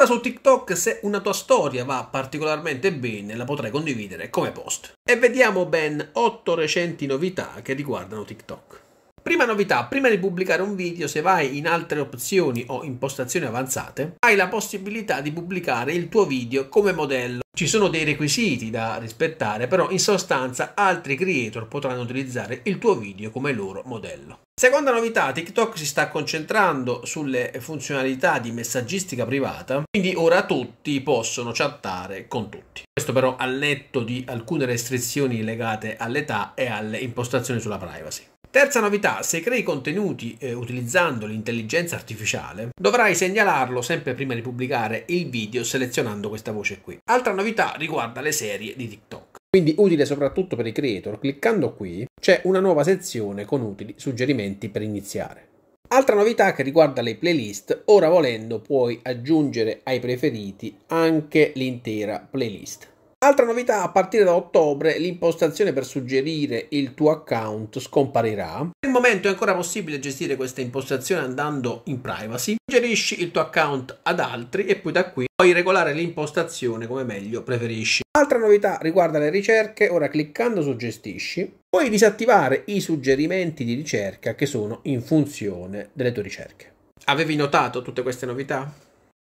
Ancora su TikTok, se una tua storia va particolarmente bene, la potrai condividere come post. E vediamo ben 8 recenti novità che riguardano TikTok. Prima novità, prima di pubblicare un video, se vai in altre opzioni o impostazioni avanzate, hai la possibilità di pubblicare il tuo video come modello ci sono dei requisiti da rispettare, però in sostanza altri creator potranno utilizzare il tuo video come loro modello. Seconda novità, TikTok si sta concentrando sulle funzionalità di messaggistica privata, quindi ora tutti possono chattare con tutti. Questo però al netto di alcune restrizioni legate all'età e alle impostazioni sulla privacy. Terza novità, se crei contenuti eh, utilizzando l'intelligenza artificiale, dovrai segnalarlo sempre prima di pubblicare il video selezionando questa voce qui. Altra novità riguarda le serie di TikTok. Quindi utile soprattutto per i creator, cliccando qui c'è una nuova sezione con utili suggerimenti per iniziare. Altra novità che riguarda le playlist, ora volendo puoi aggiungere ai preferiti anche l'intera playlist. Altra novità, a partire da ottobre l'impostazione per suggerire il tuo account scomparirà. Per il momento è ancora possibile gestire questa impostazione andando in privacy. Suggerisci il tuo account ad altri e poi da qui puoi regolare l'impostazione come meglio preferisci. Altra novità riguarda le ricerche, ora cliccando su gestisci puoi disattivare i suggerimenti di ricerca che sono in funzione delle tue ricerche. Avevi notato tutte queste novità?